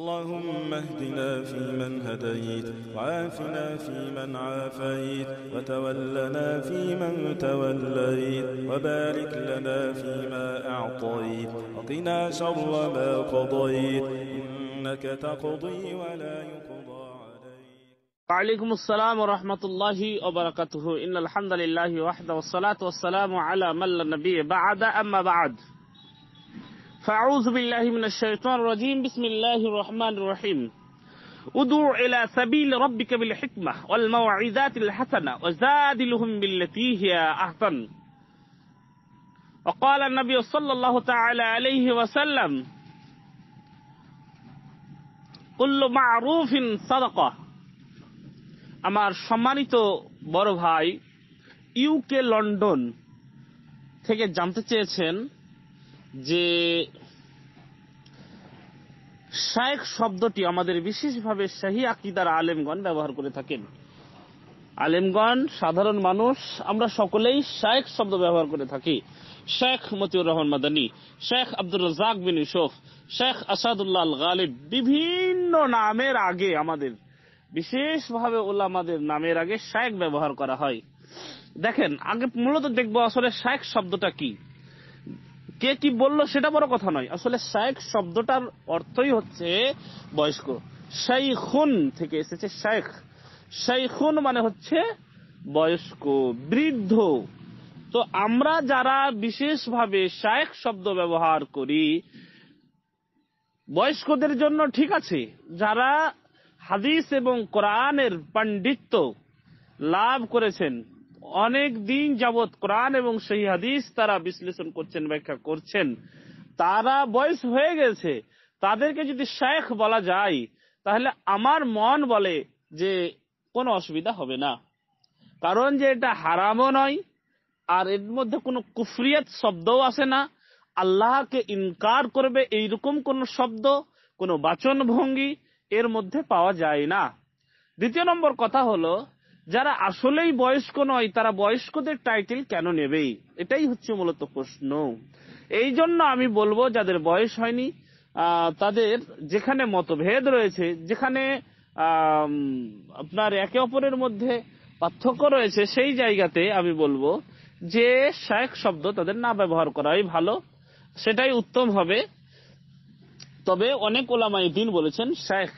اللهم اهدنا فيمن هديت وعافنا فيمن عافيت وتولنا فيمن توليت وبارك لنا فيما أعطيت وقنا شر ما قضيت إنك تقضي ولا يقضى وعليكم السلام ورحمة الله وبركاته إن الحمد لله وحده والصلاة والسلام على من لا نبي بعد أما بعد فأعوذ بالله من الشيطان الرجيم بسم الله الرحمن الرحيم ادعو إلى سبيل ربك بالحكمة والموعظات الحسنة وزادلهم بالتي هي أحسن وقال النبي صلى الله تعالى عليه وسلم كل معروف صدقة আমার সম্মানিত বড় ভাই ইউকে লন্ডন থেকে জানতে চেয়েছেন যে শায়েখ শব্দটি আমাদের বিশেষভাবে শাহী আকিদার আলেমগণ ব্যবহার করে থাকেন আলেমগণ সাধারণ মানুষ আমরা সকলেই শায়েখ শব্দ ব্যবহার করে থাকি শেখ মতিউর রহমান মাদানী শেখ আব্দুল রাজাক বিন ইউসুফ শেখ আসাদুল্লাহ গালিব বিভিন্ন নামের আগে আমাদের বিশেষভাবে ওলামাদের নামের আগে শায়েখ ব্যবহার করা হয় দেখেন আগে মূলত দেখব আসলে শায়েখ শব্দটা কি কে কি বললো সেটা বড় কথা নয় আসলে শেখ শব্দটার অর্থই হচ্ছে বয়স্ক শাইখুন থেকে এসেছে সেই শাইখুন মানে হচ্ছে বয়স্ক বৃদ্ধ তো আমরা যারা বিশেষভাবে শেখ শব্দ ব্যবহার করি বয়স্কদের জন্য ঠিক আছে যারা হাদিস এবং কোরআনের পাণ্ডিত্য লাভ করেছেন অনেক দিন যাবৎ কোরআন এবং সেই হাদিস তারা বিশ্লেষণ করছেন ব্যাখ্যা করছেন তারা বয়স হয়ে গেছে তাদেরকে যদি শেখ বলা যায় তাহলে আমার মন বলে যে কোনো অসুবিধা হবে না কারণ যে এটা হারামও নয় আর এর মধ্যে কোনো কুফরিয়াত শব্দও আসে না আল্লাহকে ইনকার করবে এইরকম কোনো শব্দ কোনো বাচন ভঙ্গি এর মধ্যে পাওয়া যায় না দ্বিতীয় নম্বর কথা হলো যারা আসলেই বয়স্ক নয় তারা বয়স্কদের টাইটেল কেন নেবেই এটাই হচ্ছে মূলত প্রশ্ন এই জন্য আমি বলবো যাদের বয়স হয়নি তাদের যেখানে মতভেদ রয়েছে যেখানে আপনার একে অপরের মধ্যে পার্থক্য রয়েছে সেই জায়গাতে আমি বলবো যে শেখ শব্দ তাদের না ব্যবহার করাই ভালো সেটাই উত্তম হবে তবে অনেক ওলামাই দিন বলেছেন শেখ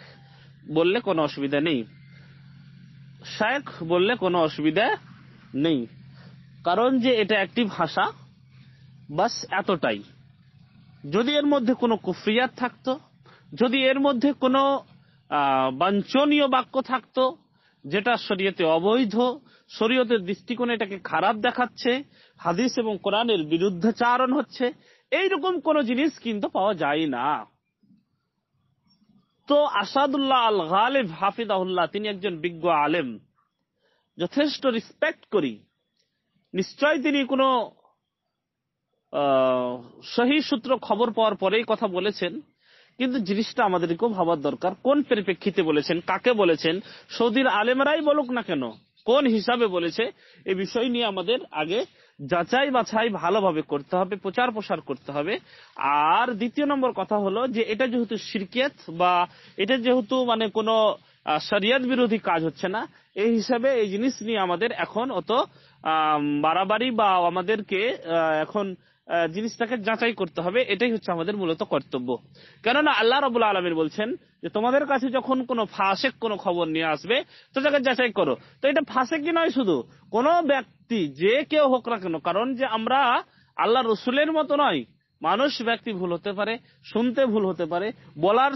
বললে কোনো অসুবিধা নেই শায়েখ বললে কোনো অসুবিধা নেই কারণ যে এটা একটি ভাষা বাস এতটাই যদি এর মধ্যে কোনো কুফরিয়াত থাকতো যদি এর মধ্যে কোনো বাঞ্ছনীয় বাক্য থাকতো যেটা শরীয়তে অবৈধ শরীয়তের দৃষ্টিকোণে এটাকে খারাপ দেখাচ্ছে হাদিস এবং কোরআনের বিরুদ্ধাচারণ হচ্ছে এইরকম কোন জিনিস কিন্তু পাওয়া যায় না তো আসাদুল্লাহ আল গালিব হাফিদাহুল্লাহ তিনি একজন বিজ্ঞ আলেম যথেষ্ট রিসপেক্ট করি নিশ্চয় তিনি কোনো সহি সূত্র খবর পাওয়ার পরেই কথা বলেছেন কিন্তু জিনিসটা আমাদেরকেও ভাবার দরকার কোন পরিপ্রেক্ষিতে বলেছেন কাকে বলেছেন সৌদির আলেমরাই বলুক না কেন কোন হিসাবে বলেছে এ বিষয় নিয়ে আমাদের আগে যাচাই বাছাই ভালোভাবে করতে হবে প্রচার প্রসার করতে হবে আর দ্বিতীয় নম্বর কথা হলো যে এটা যেহেতু শিরকিয়াত বা এটা যেহেতু মানে কোনো শরিয়ত বিরোধী কাজ হচ্ছে না এই হিসাবে এই জিনিস নিয়ে আমাদের এখন অত বাড়াবাড়ি বা আমাদেরকে এখন জিনিসটাকে যাচাই করতে হবে এটাই হচ্ছে আমাদের মূলত কর্তব্য কেননা আল্লাহ রবুল্লা আলমীর বলছেন যে তোমাদের কাছে যখন কোন ফাঁসেক কোন খবর নিয়ে আসবে তো তাকে যাচাই করো তো এটা ফাঁসে কি নয় শুধু কোন ব্যক্তি যে কেউ হোক না কেন কারণ যে আমরা আল্লাহ রসুলের মতো নয় মানুষ ব্যক্তি ভুল হতে পারে শুনতে ভুল হতে পারে বলার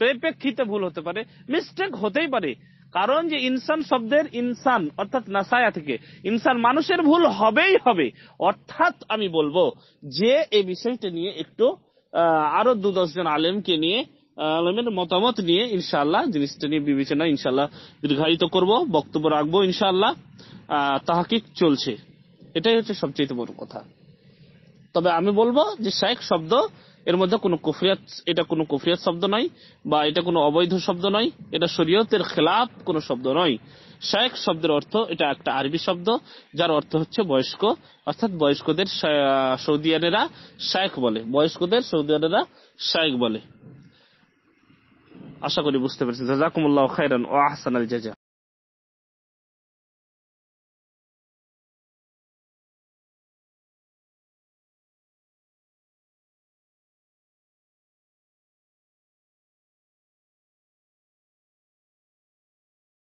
প্রেপেক্ষিতে ভুল হতে পারে মিস্টেক হতেই পারে কারণ যে ইনসান শব্দের ইনসান অর্থাৎ নাসায়া থেকে ইনসান মানুষের ভুল হবেই হবে অর্থাৎ আমি বলবো যে এই বিষয়টা নিয়ে একটু আরো দু দশজন আলেমকে নিয়ে আলমের মতামত নিয়ে ইনশাল্লাহ জিনিসটা নিয়ে বিবেচনা ইনশাল্লাহ দীর্ঘায়িত করব বক্তব্য রাখবো ইনশাআল্লাহ তাহাকিক চলছে এটাই হচ্ছে সবচেয়ে বড় কথা তবে আমি বলবো যে শেখ শব্দ এর মধ্যে কোনো কুফরিয়াত এটা কোনো কুফরিয়াত শব্দ নয় বা এটা কোনো অবৈধ শব্দ নয় এটা শরীয়তের খেলাফ কোনো শব্দ নয় শায়েক শব্দের অর্থ এটা একটা আরবি শব্দ যার অর্থ হচ্ছে বয়স্ক অর্থাৎ বয়স্কদের সৌদিয়ানেরা শায়েক বলে বয়স্কদের সৌদিয়ানেরা শায়েক বলে আশা করি বুঝতে পেরেছি জাজাকুমুল্লাহ খাইরান ও আহসান আল জাজা